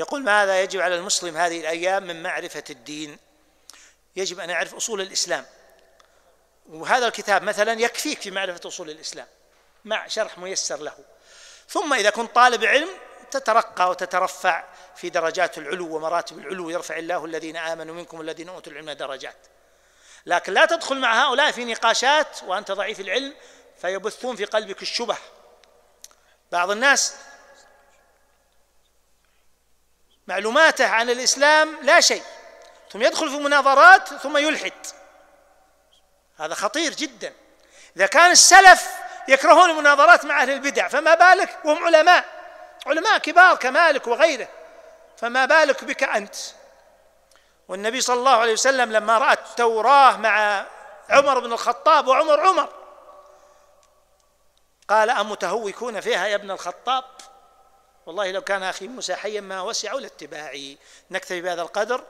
يقول ماذا يجب على المسلم هذه الأيام من معرفة الدين يجب أن يعرف أصول الإسلام وهذا الكتاب مثلا يكفيك في معرفة أصول الإسلام مع شرح ميسر له ثم إذا كنت طالب علم تترقى وتترفع في درجات العلو ومراتب العلو يرفع الله الذين آمنوا منكم والذين أوتوا العلم درجات لكن لا تدخل مع هؤلاء في نقاشات وأنت ضعيف العلم فيبثون في قلبك الشبه بعض الناس معلوماته عن الإسلام لا شيء ثم يدخل في مناظرات ثم يلحد هذا خطير جدا إذا كان السلف يكرهون المناظرات مع أهل البدع فما بالك وهم علماء علماء كبار كمالك وغيره فما بالك بك أنت والنبي صلى الله عليه وسلم لما رأى التوراة مع عمر بن الخطاب وعمر عمر قال أمتهوكون فيها يا ابن الخطاب والله لو كان أخي موسى حيا ما وسعوا لاتباعي نكتفي بهذا القدر